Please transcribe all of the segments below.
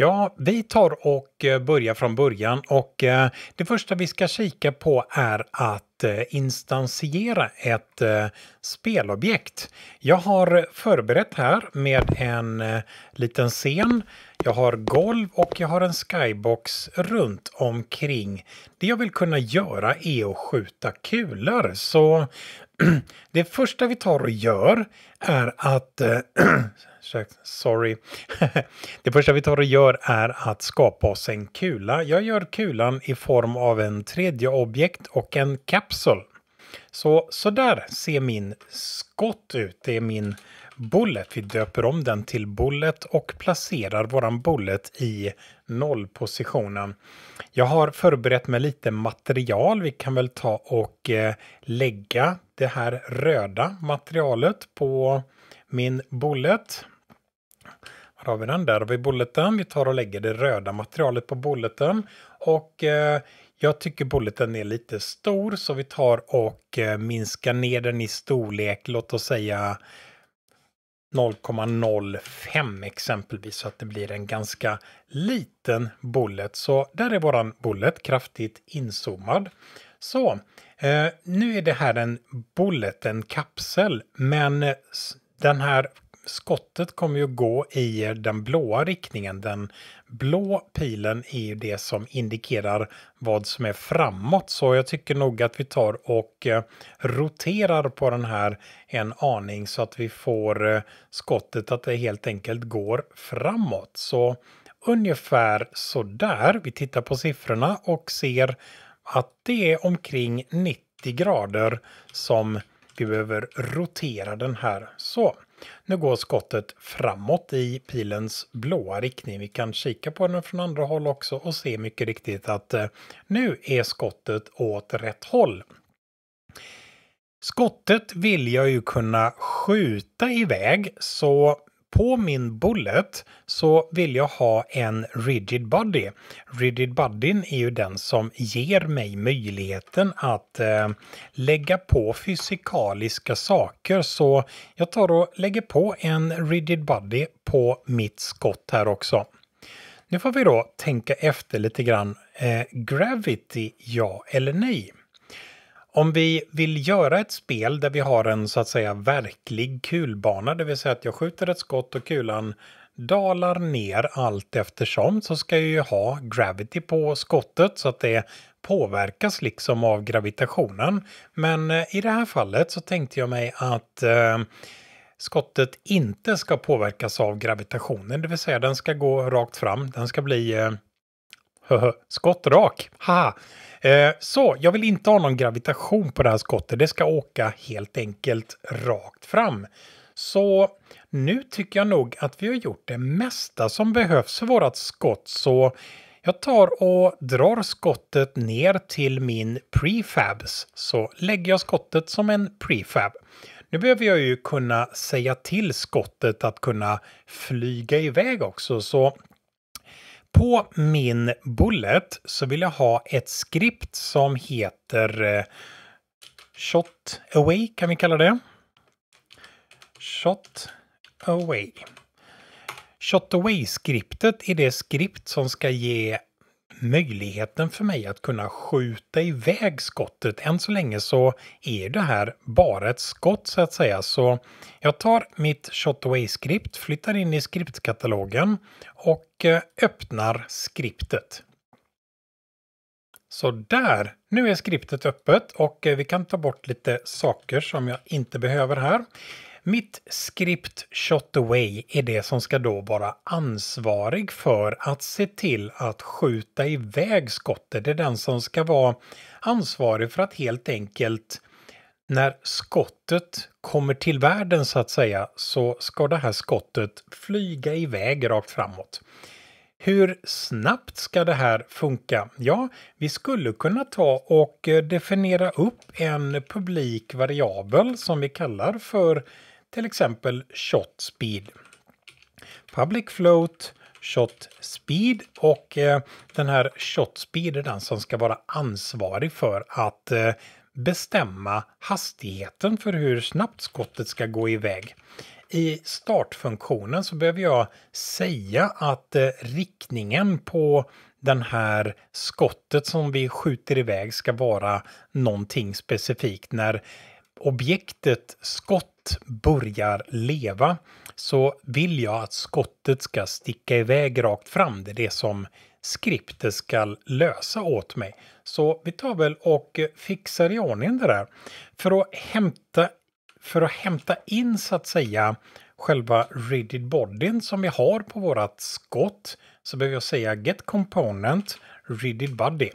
Ja, vi tar och eh, börjar från början och eh, det första vi ska kika på är att eh, instansiera ett spelobjekt. Jag har förberett här med en liten scen. Jag har golv och jag har en skybox runt omkring. Det jag vill kunna göra är att skjuta kulor. Så det första vi tar och gör är att Ursäkta, sorry. det första vi tar och gör är att skapa oss en kula. Jag gör kulan i form av en tredje objekt och en kapsel. Så, så där ser min skott ut. Det är min bullet. Vi döper om den till bullet och placerar våran bullet i nollpositionen. Jag har förberett med lite material. Vi kan väl ta och eh, lägga det här röda materialet på min bullet. Var har vi den? Där har vi bulleten. Vi tar och lägger det röda materialet på bulleten. Och eh, jag tycker bulleten är lite stor så vi tar och eh, minskar ner den i storlek. Låt oss säga 0,05 exempelvis så att det blir en ganska liten bullet. Så där är våran bullet kraftigt inzoomad. Så eh, nu är det här en bullet, en kapsel, men eh, den här skottet kommer ju gå i den blåa riktningen. Den blå pilen är ju det som indikerar vad som är framåt. Så jag tycker nog att vi tar och eh, roterar på den här en aning så att vi får eh, skottet att det helt enkelt går framåt. Så ungefär så där. Vi tittar på siffrorna och ser att det är omkring 90 grader som vi behöver rotera den här så. Nu går skottet framåt i pilens blåa riktning. Vi kan kika på den från andra håll också och se mycket riktigt att eh, nu är skottet åt rätt håll. Skottet vill jag ju kunna skjuta iväg så på min Bullet så vill jag ha en Rigid Body. Rigid Bodyn är ju den som ger mig möjligheten att eh, lägga på fysikaliska saker. Så jag tar och lägger på en Rigid Body på mitt skott här också. Nu får vi då tänka efter lite grann. Eh, gravity, ja eller nej? Om vi vill göra ett spel där vi har en så att säga verklig kulbana, det vill säga att jag skjuter ett skott och kulan dalar ner allt eftersom så ska jag ju ha gravity på skottet så att det påverkas liksom av gravitationen. Men eh, i det här fallet så tänkte jag mig att eh, skottet inte ska påverkas av gravitationen, det vill säga den ska gå rakt fram, den ska bli eh, skottrak. Haha! Eh, så jag vill inte ha någon gravitation på det här skottet. Det ska åka helt enkelt rakt fram. Så nu tycker jag nog att vi har gjort det mesta som behövs för vårt skott. Så jag tar och drar skottet ner till min prefabs. Så lägger jag skottet som en prefab. Nu behöver jag ju kunna säga till skottet att kunna flyga iväg också. Så på min bullet så vill jag ha ett skript som heter eh, Shot Away, kan vi kalla det. Shot Away. Shot Away-skriptet är det skript som ska ge möjligheten för mig att kunna skjuta iväg skottet. Än så länge så är det här bara ett skott så att säga. Så jag tar mitt Shotaway-skript, flyttar in i skriptkatalogen och eh, öppnar skriptet. Så där! Nu är skriptet öppet och eh, vi kan ta bort lite saker som jag inte behöver här. Mitt skript Shot Away är det som ska då vara ansvarig för att se till att skjuta iväg skottet. Det är den som ska vara ansvarig för att helt enkelt när skottet kommer till världen så att säga så ska det här skottet flyga iväg rakt framåt. Hur snabbt ska det här funka? Ja, vi skulle kunna ta och eh, definiera upp en publik variabel som vi kallar för till exempel shot speed. Public float, shot speed och eh, den här shot speed är den som ska vara ansvarig för att eh, bestämma hastigheten för hur snabbt skottet ska gå iväg. I startfunktionen så behöver jag säga att eh, riktningen på den här skottet som vi skjuter iväg ska vara någonting specifikt. När objektet skott börjar leva så vill jag att skottet ska sticka iväg rakt fram. Det är det som skriptet ska lösa åt mig. Så vi tar väl och fixar i ordning det där. För att hämta, för att hämta in så att säga själva rigid bodyn som vi har på vårat skott så behöver jag säga get component rigid body.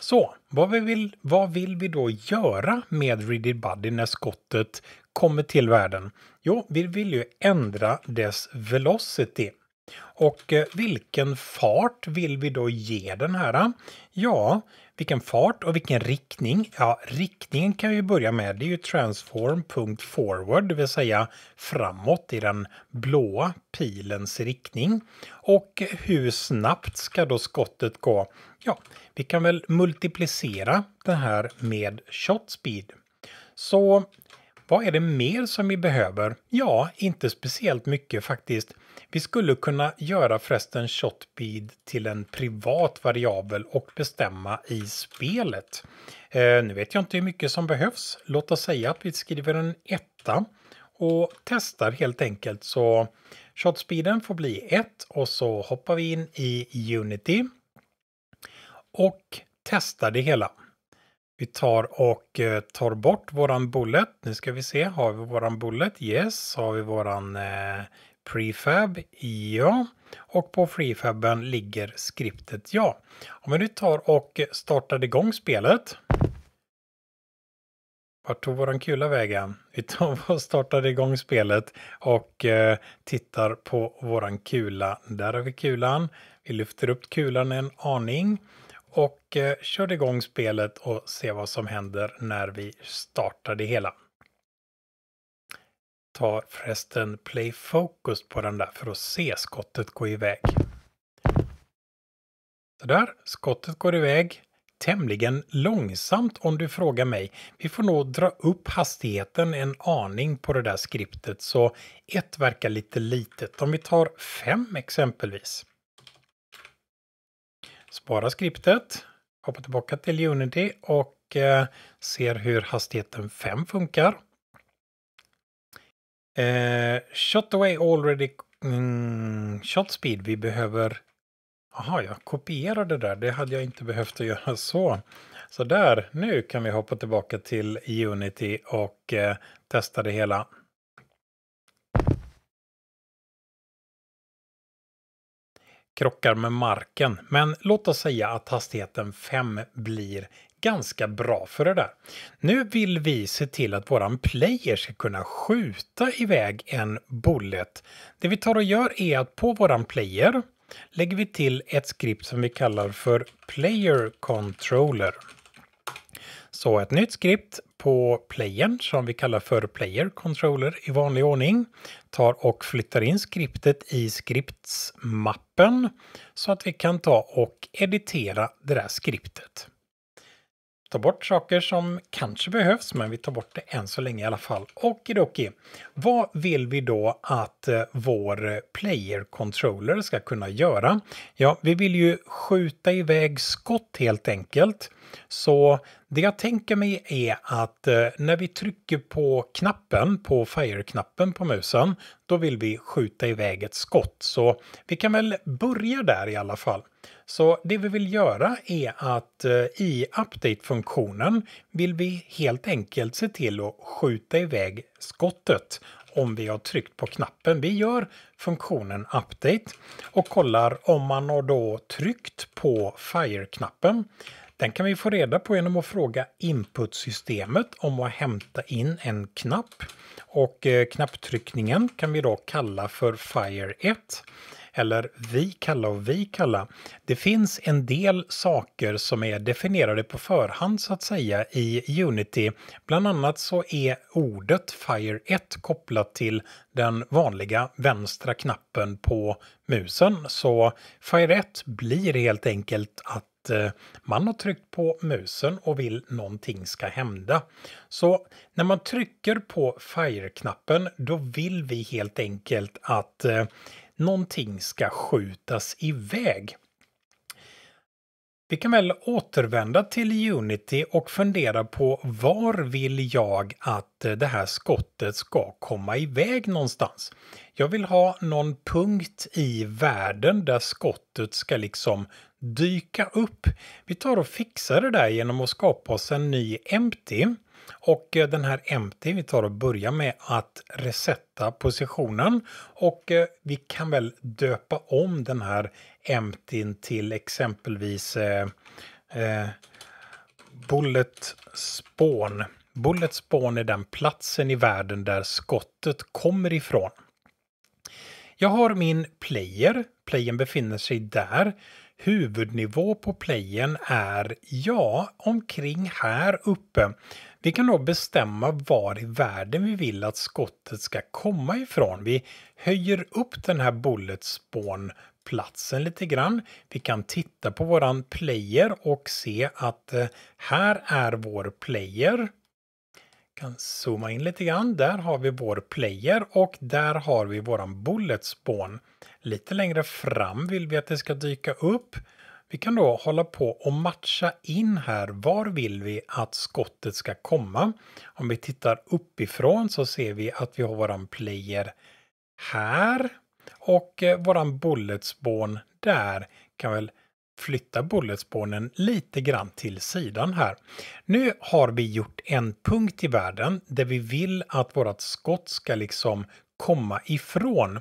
Så, vad, vi vill, vad vill vi då göra med Ready Buddy när skottet kommer till världen? Jo, vi vill ju ändra dess velocity. Och eh, vilken fart vill vi då ge den här? Ja, vilken fart och vilken riktning? Ja, riktningen kan vi börja med. Det är ju transform.forward, det vill säga framåt i den blåa pilens riktning. Och hur snabbt ska då skottet gå? Ja, vi kan väl multiplicera det här med shot speed. Så vad är det mer som vi behöver? Ja, inte speciellt mycket faktiskt. Vi skulle kunna göra förresten shotbid till en privat variabel och bestämma i spelet. Eh, nu vet jag inte hur mycket som behövs. Låt oss säga att vi skriver en etta och testar helt enkelt. Så shotspeeden får bli 1 och så hoppar vi in i Unity och testar det hela. Vi tar och eh, tar bort våran bullet. Nu ska vi se, har vi våran bullet? Yes. Har vi våran eh, prefab? Ja. Och på prefaben ligger skriptet ja. Om vi nu tar och startar igång spelet. Vart tog våran kula vägen? Vi tar och startar igång spelet och eh, tittar på våran kula. Där har vi kulan. Vi lyfter upp kulan en aning och eh, körde igång spelet och se vad som händer när vi startar det hela. Ta förresten play focus på den där för att se skottet gå iväg. Så där, skottet går iväg tämligen långsamt om du frågar mig. Vi får nog dra upp hastigheten en aning på det där skriptet så ett verkar lite litet. Om vi tar fem exempelvis spara skriptet, hoppa tillbaka till Unity och eh, ser hur hastigheten 5 funkar. Eh, shot away already mm, shot speed. Vi behöver... Jaha, jag kopierade det där. Det hade jag inte behövt att göra så. Så där, nu kan vi hoppa tillbaka till Unity och eh, testa det hela. krockar med marken. Men låt oss säga att hastigheten 5 blir ganska bra för det där. Nu vill vi se till att våran player ska kunna skjuta iväg en bullet. Det vi tar och gör är att på våran player lägger vi till ett skript som vi kallar för player controller. Så ett nytt skript på playern som vi kallar för player controller i vanlig ordning tar och flyttar in skriptet i skriptsmappen så att vi kan ta och editera det där skriptet. Ta bort saker som kanske behövs, men vi tar bort det än så länge i alla fall. Okidoki, vad vill vi då att eh, vår player controller ska kunna göra? Ja, vi vill ju skjuta iväg skott helt enkelt så det jag tänker mig är att eh, när vi trycker på knappen, på fire-knappen på musen, då vill vi skjuta iväg ett skott. Så vi kan väl börja där i alla fall. Så det vi vill göra är att eh, i update-funktionen vill vi helt enkelt se till att skjuta iväg skottet om vi har tryckt på knappen. Vi gör funktionen update och kollar om man har då tryckt på fire-knappen. Den kan vi få reda på genom att fråga inputsystemet om att hämta in en knapp. Och eh, knapptryckningen kan vi då kalla för FIRE 1 eller vi kalla och vi kalla. Det finns en del saker som är definierade på förhand så att säga i Unity. Bland annat så är ordet FIRE 1 kopplat till den vanliga vänstra knappen på musen. Så FIRE 1 blir helt enkelt att att eh, man har tryckt på musen och vill någonting ska hända. Så när man trycker på Fire-knappen då vill vi helt enkelt att eh, någonting ska skjutas iväg. Vi kan väl återvända till Unity och fundera på var vill jag att eh, det här skottet ska komma iväg någonstans? Jag vill ha någon punkt i världen där skottet ska liksom dyka upp. Vi tar och fixar det där genom att skapa oss en ny empty. Och eh, den här empty, vi tar och börjar med att resetta positionen. Och eh, vi kan väl döpa om den här Empty till exempelvis eh, eh, Bullet Spawn. Bullet Spawn är den platsen i världen där skottet kommer ifrån. Jag har min player. Playen befinner sig där huvudnivå på playen är, ja, omkring här uppe. Vi kan då bestämma var i världen vi vill att skottet ska komma ifrån. Vi höjer upp den här bullet spawn platsen lite grann. Vi kan titta på våran player och se att eh, här är vår player kan zooma in lite grann. Där har vi vår player och där har vi våran bullet spawn. Lite längre fram vill vi att det ska dyka upp. Vi kan då hålla på och matcha in här. Var vill vi att skottet ska komma? Om vi tittar uppifrån så ser vi att vi har våran player här och eh, våran bullet spawn där. Kan väl flytta bulletspånen lite grann till sidan här. Nu har vi gjort en punkt i världen där vi vill att vårt skott ska liksom komma ifrån.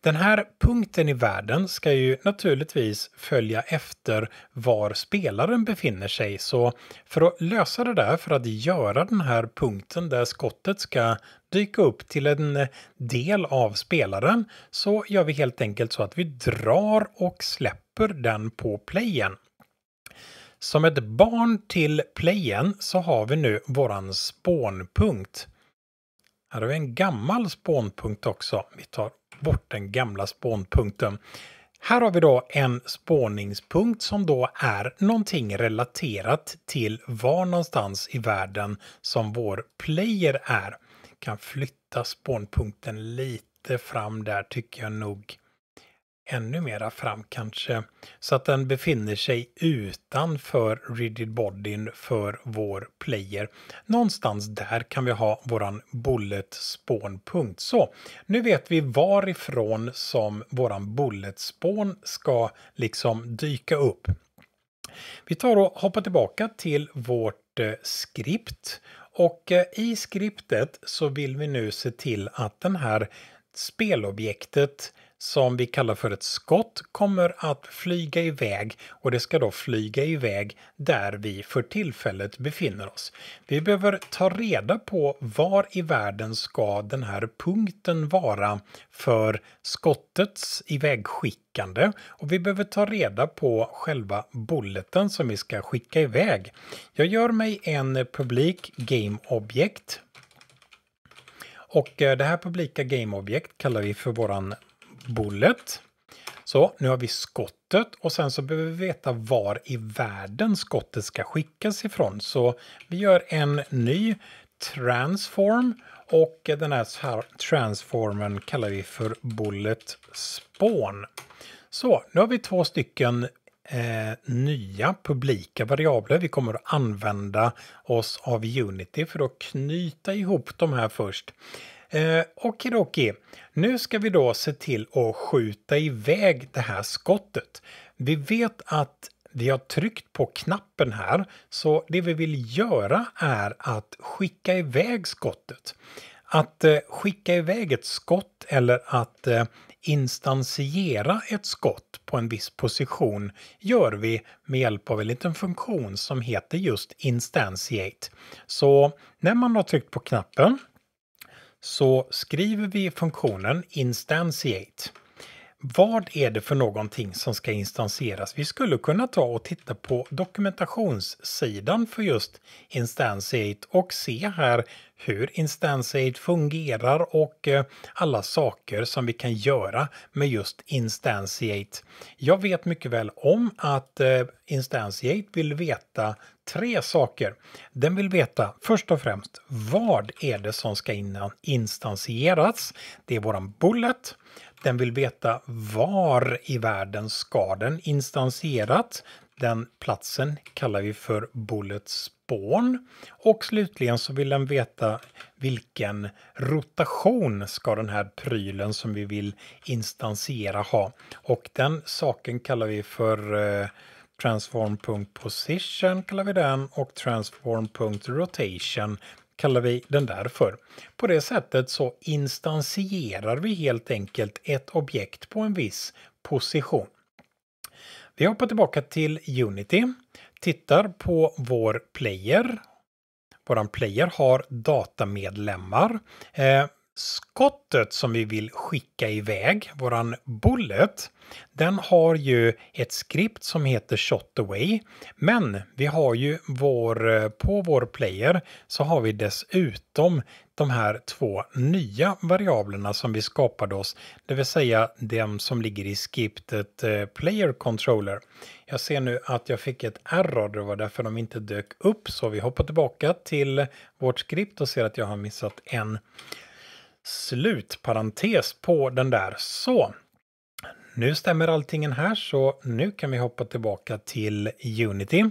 Den här punkten i världen ska ju naturligtvis följa efter var spelaren befinner sig. Så för att lösa det där, för att göra den här punkten där skottet ska dyka upp till en del av spelaren, så gör vi helt enkelt så att vi drar och släpper släpper den på playen. Som ett barn till playen så har vi nu våran spånpunkt. Här har vi en gammal spånpunkt också. Vi tar bort den gamla spånpunkten. Här har vi då en spåningspunkt som då är någonting relaterat till var någonstans i världen som vår player är. Jag kan flytta spånpunkten lite fram där tycker jag nog ännu mera fram kanske, så att den befinner sig utanför rigid bodyn för vår player. Någonstans där kan vi ha våran bullet spawnpunkt. Så nu vet vi varifrån som våran bullet spån ska liksom dyka upp. Vi tar och hoppar tillbaka till vårt eh, skript och eh, i skriptet så vill vi nu se till att den här spelobjektet som vi kallar för ett skott kommer att flyga iväg och det ska då flyga iväg där vi för tillfället befinner oss. Vi behöver ta reda på var i världen ska den här punkten vara för skottets ivägskickande och vi behöver ta reda på själva bulleten som vi ska skicka iväg. Jag gör mig en publik game object och eh, det här publika game gameobjekt kallar vi för våran bullet. Så, nu har vi skottet och sen så behöver vi veta var i världen skottet ska skickas ifrån. Så vi gör en ny transform och den här transformen kallar vi för bullet spawn. Så, nu har vi två stycken eh, nya publika variabler. Vi kommer att använda oss av Unity för att knyta ihop de här först. Eh, okidoki. Nu ska vi då se till att skjuta iväg det här skottet. Vi vet att vi har tryckt på knappen här, så det vi vill göra är att skicka iväg skottet. Att eh, skicka iväg ett skott eller att eh, instansiera ett skott på en viss position gör vi med hjälp av en liten funktion som heter just instantiate. Så när man har tryckt på knappen så skriver vi funktionen instantiate. Vad är det för någonting som ska instansieras? Vi skulle kunna ta och titta på dokumentationssidan för just instantiate och se här hur Instantiate fungerar och eh, alla saker som vi kan göra med just Instantiate. Jag vet mycket väl om att eh, Instantiate vill veta tre saker. Den vill veta först och främst vad är det som ska instansieras? Det är våran bullet. Den vill veta var i världen ska den instansierat. Den platsen kallar vi för bullets spån. Och slutligen så vill den veta vilken rotation ska den här prylen som vi vill instansiera ha. Och den saken kallar vi för eh, transform.position kallar vi den och transform.rotation kallar vi den där för. På det sättet så instansierar vi helt enkelt ett objekt på en viss position. Vi hoppar tillbaka till Unity tittar på vår player, vår player har datamedlemmar. Eh, skottet som vi vill skicka iväg, våran bullet, den har ju ett skript som heter Shot Away. Men vi har ju vår, eh, på vår player så har vi dessutom de här två nya variablerna som vi skapade oss, det vill säga dem som ligger i skriptet eh, Player Controller. Jag ser nu att jag fick ett error, det var därför de inte dök upp, så vi hoppar tillbaka till vårt skript och ser att jag har missat en slutparentes på den där. Så, nu stämmer alltingen här så nu kan vi hoppa tillbaka till Unity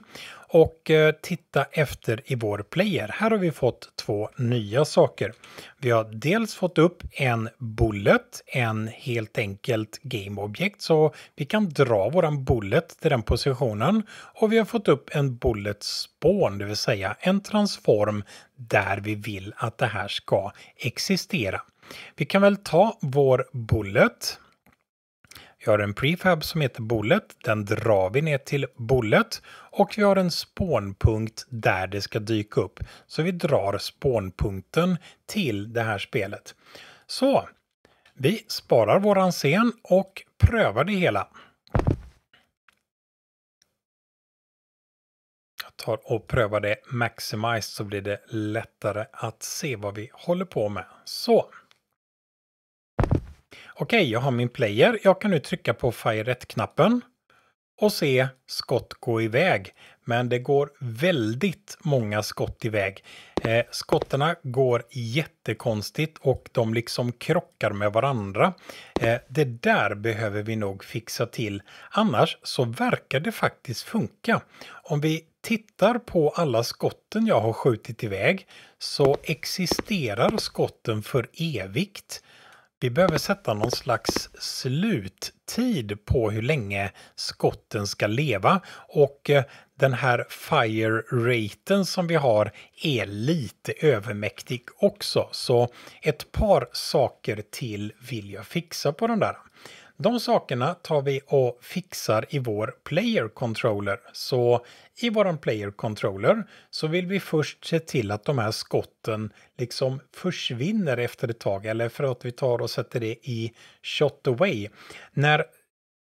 och eh, titta efter i vår player. Här har vi fått två nya saker. Vi har dels fått upp en bullet, en helt enkelt game object, så vi kan dra våran bullet till den positionen. Och vi har fått upp en bullet spawn, det vill säga en transform där vi vill att det här ska existera. Vi kan väl ta vår bullet vi har en prefab som heter Bullet. Den drar vi ner till Bullet och vi har en spånpunkt där det ska dyka upp. Så vi drar spånpunkten till det här spelet. Så vi sparar våran scen och prövar det hela. Jag tar och prövar det maximized så blir det lättare att se vad vi håller på med. Så. Okej, okay, jag har min player. Jag kan nu trycka på Fire 1-knappen och se skott gå iväg. Men det går väldigt många skott iväg. Eh, skotterna går jättekonstigt och de liksom krockar med varandra. Eh, det där behöver vi nog fixa till. Annars så verkar det faktiskt funka. Om vi tittar på alla skotten jag har skjutit iväg så existerar skotten för evigt. Vi behöver sätta någon slags sluttid på hur länge skotten ska leva och eh, den här fire raten som vi har är lite övermäktig också. Så ett par saker till vill jag fixa på den där de sakerna tar vi och fixar i vår player controller. Så i vår player controller så vill vi först se till att de här skotten liksom försvinner efter ett tag eller för att vi tar och sätter det i shot away. När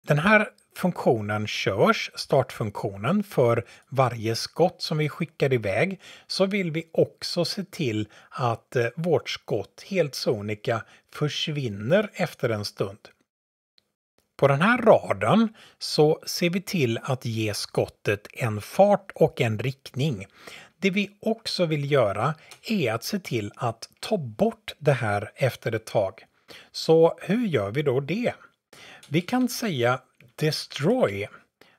den här funktionen körs, startfunktionen för varje skott som vi skickar iväg, så vill vi också se till att eh, vårt skott helt sonika försvinner efter en stund. På den här raden så ser vi till att ge skottet en fart och en riktning. Det vi också vill göra är att se till att ta bort det här efter ett tag. Så hur gör vi då det? Vi kan säga Destroy.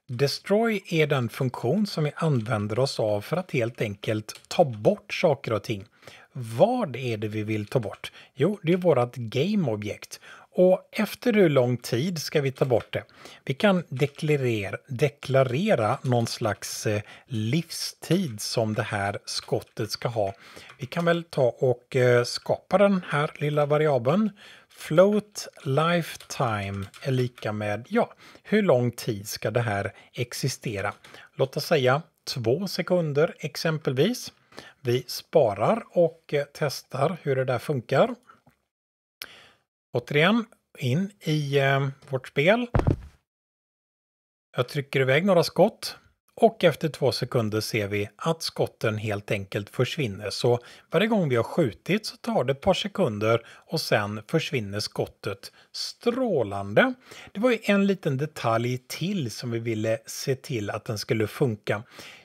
Destroy är den funktion som vi använder oss av för att helt enkelt ta bort saker och ting. Vad är det vi vill ta bort? Jo, det är vårt gameobjekt. Och efter hur lång tid ska vi ta bort det? Vi kan deklarera, deklarera någon slags eh, livstid som det här skottet ska ha. Vi kan väl ta och eh, skapa den här lilla variabeln. Float lifetime är lika med, ja, hur lång tid ska det här existera? Låt oss säga två sekunder exempelvis. Vi sparar och eh, testar hur det där funkar återigen in i eh, vårt spel. Jag trycker iväg några skott och efter två sekunder ser vi att skotten helt enkelt försvinner. Så varje gång vi har skjutit så tar det ett par sekunder och sen försvinner skottet strålande. Det var ju en liten detalj till som vi ville se till att den skulle funka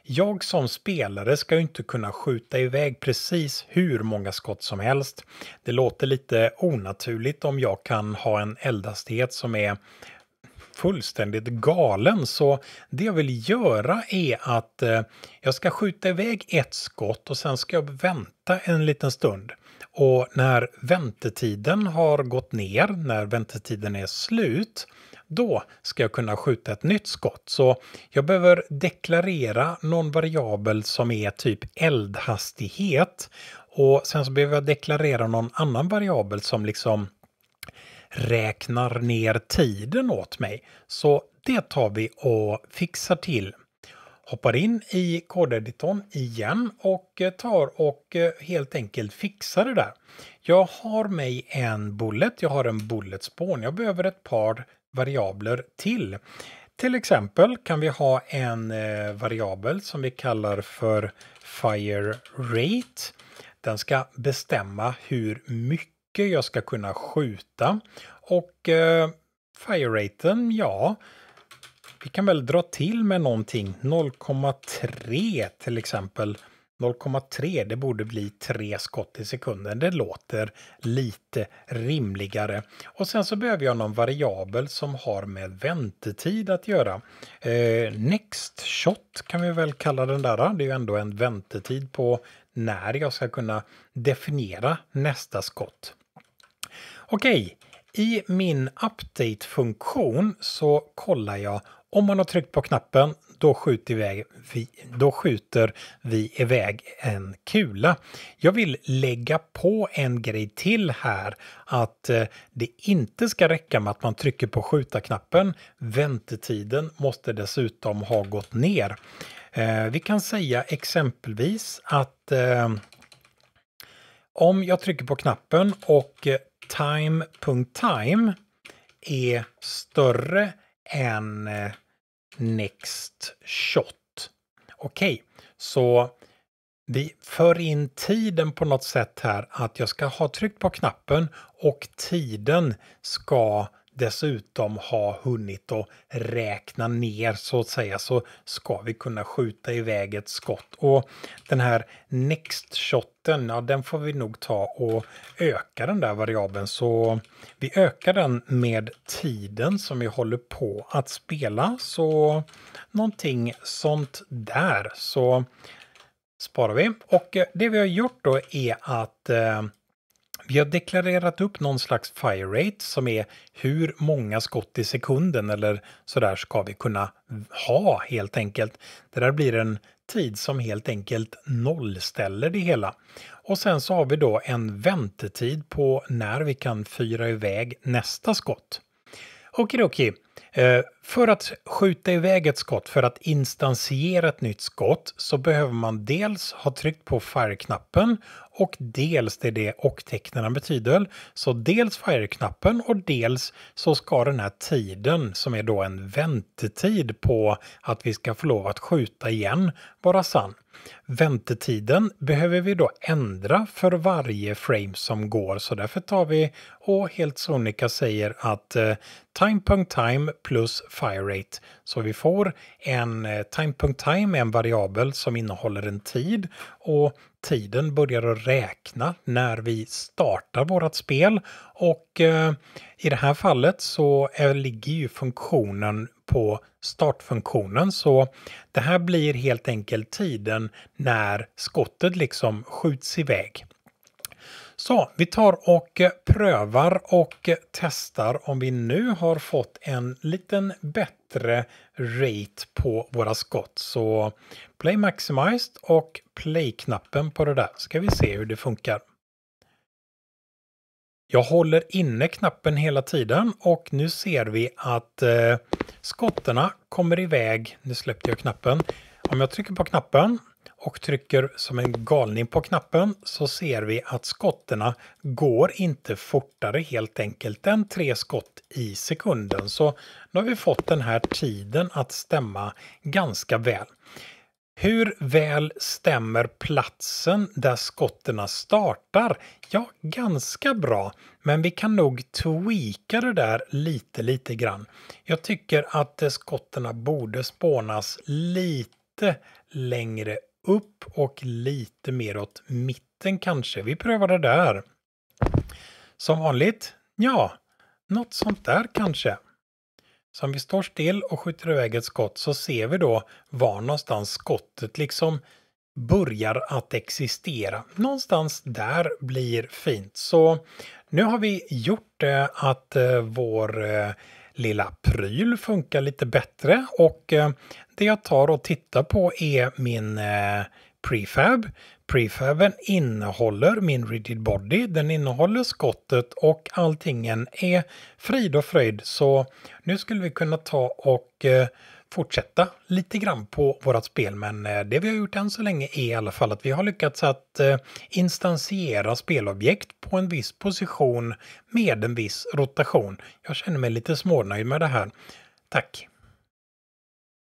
jag som spelare ska ju inte kunna skjuta iväg precis hur många skott som helst. Det låter lite onaturligt om jag kan ha en eldhastighet som är fullständigt galen. Så det jag vill göra är att eh, jag ska skjuta iväg ett skott och sen ska jag vänta en liten stund. Och när väntetiden har gått ner, när väntetiden är slut, då ska jag kunna skjuta ett nytt skott. Så jag behöver deklarera någon variabel som är typ eldhastighet och sen så behöver jag deklarera någon annan variabel som liksom räknar ner tiden åt mig. Så det tar vi och fixar till. Hoppar in i kodeditorn igen och eh, tar och eh, helt enkelt fixar det där. Jag har mig en bullet, jag har en bullet spawn. Jag behöver ett par variabler till. Till exempel kan vi ha en eh, variabel som vi kallar för fire rate. Den ska bestämma hur mycket jag ska kunna skjuta och eh, fire raten, ja, vi kan väl dra till med någonting 0,3 till exempel 0,3 det borde bli tre skott i sekunden. Det låter lite rimligare. Och sen så behöver jag någon variabel som har med väntetid att göra. Eh, next shot kan vi väl kalla den där. Det är ju ändå en väntetid på när jag ska kunna definiera nästa skott. Okej, i min update-funktion så kollar jag om man har tryckt på knappen då skjuter, iväg, vi, då skjuter vi iväg en kula. Jag vill lägga på en grej till här, att eh, det inte ska räcka med att man trycker på skjuta-knappen. Väntetiden måste dessutom ha gått ner. Eh, vi kan säga exempelvis att eh, om jag trycker på knappen och time.time .time är större än next shot. Okej, okay, så vi för in tiden på något sätt här att jag ska ha tryckt på knappen och tiden ska dessutom ha hunnit att räkna ner så att säga så ska vi kunna skjuta iväg ett skott. Och den här next shoten, ja, den får vi nog ta och öka den där variabeln. Så vi ökar den med tiden som vi håller på att spela. Så någonting sånt där. Så sparar vi. Och eh, det vi har gjort då är att eh, vi har deklarerat upp någon slags fire rate som är hur många skott i sekunden eller så där ska vi kunna ha helt enkelt. Det där blir en tid som helt enkelt nollställer det hela. Och sen så har vi då en väntetid på när vi kan fyra iväg nästa skott. Okidoki. Eh, för att skjuta iväg ett skott, för att instansiera ett nytt skott, så behöver man dels ha tryckt på fire-knappen och dels det är det och-tecknen betyder. Så dels fire-knappen och dels så ska den här tiden som är då en väntetid på att vi ska få lov att skjuta igen vara sann. Väntetiden behöver vi då ändra för varje frame som går så därför tar vi och helt sonika säger att eh, time.time plus fire rate. Så vi får en time.time eh, är en variabel som innehåller en tid och tiden börjar att räkna när vi startar vårt spel. Och eh, i det här fallet så är, eh, ligger ju funktionen på startfunktionen. Så det här blir helt enkelt tiden när skottet liksom skjuts iväg. Så vi tar och eh, prövar och eh, testar om vi nu har fått en liten bättre rate på våra skott. Så play maximized och play-knappen på det där. Ska vi se hur det funkar. Jag håller inne knappen hela tiden och nu ser vi att eh, skotterna kommer iväg. Nu släppte jag knappen. Om jag trycker på knappen och trycker som en galning på knappen så ser vi att skotterna går inte fortare helt enkelt än tre skott i sekunden. Så nu har vi fått den här tiden att stämma ganska väl. Hur väl stämmer platsen där skotterna startar? Ja, ganska bra. Men vi kan nog tweaka det där lite, lite grann. Jag tycker att eh, skotterna borde spånas lite längre upp och lite mer åt mitten kanske. Vi prövar det där. Som vanligt, ja, något sånt där kanske. Så om vi står still och skjuter iväg ett skott så ser vi då var någonstans skottet liksom börjar att existera. Någonstans där blir fint. Så nu har vi gjort eh, att eh, vår eh, lilla pryl funkar lite bättre och det jag tar och tittar på är min eh, prefab. Prefaben innehåller min rigid body, den innehåller skottet och alltingen är frid och fröjd. Så nu skulle vi kunna ta och eh, fortsätta lite grann på vårt spel. Men eh, det vi har gjort än så länge är i alla fall att vi har lyckats att eh, instansiera spelobjekt på en viss position med en viss rotation. Jag känner mig lite smånöjd med det här. Tack!